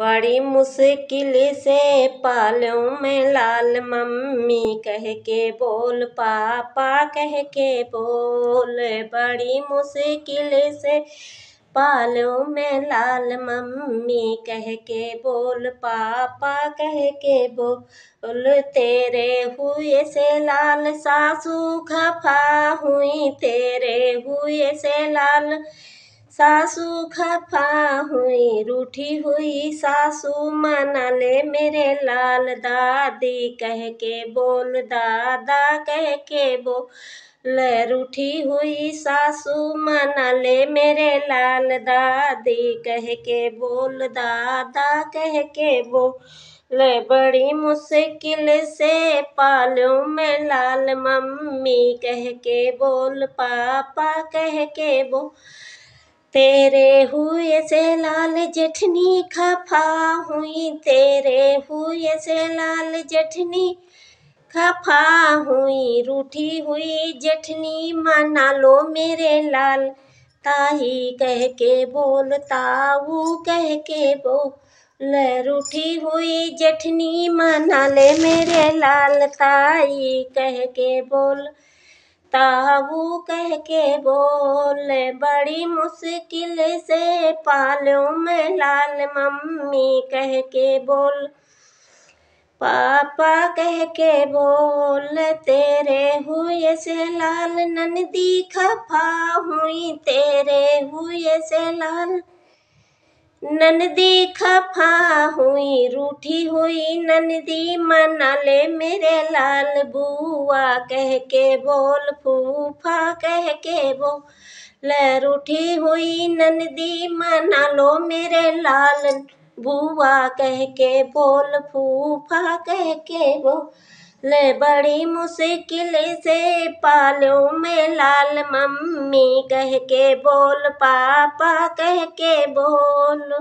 बड़ी मुश्किल से पालूँ मैं लाल मम्मी कह के बोल पापा कह के बोल बड़ी मुश्किल से पालूँ मैं लाल मम्मी कह के बोल पापा कह के बोल तेरे हुए से लाल सासू खफा हुई तेरे हुए से लाल सासु खफा हुई रूठी हुई सासू मना ले मेरे लाल दादी कह के बोल दादा कह के ले रूठी हुई सासू मना ले मेरे लाल दादी कह के बोल दादा कह के ले बड़ी मुश्किल से पालो मैं लाल मम्मी कह के बोल पापा कह के बो तेरे हुए से लाल जेठनी खफा हुई तेरे हुए से लाल जठनी खफा हुई रूठी हुई जेठनी मना लो मेरे लाल ताही कह के बोल ताऊ कह के बो ल रूठी हुई जठनी मना ले मेरे लाल ताई कह के बोल ताऊ कह के बोले बड़ी मुश्किल से पालो मैं लाल मम्मी कह के बोल पापा कह के बोल तेरे हुए से लाल नंदी खफा हुई तेरे हुए से लाल नन देखा फा हुई रूठी हुई नंदी मना ले मेरे लाल बुआ कह के बोल फूफा कह के बो रूठी हुई नंदी मना लो मेरे लाल बुआ कह के बोल फूफा कह के बो ले बड़ी मुश्किल से पालो में लाल मम्मी कह के बोल पापा कह के बोल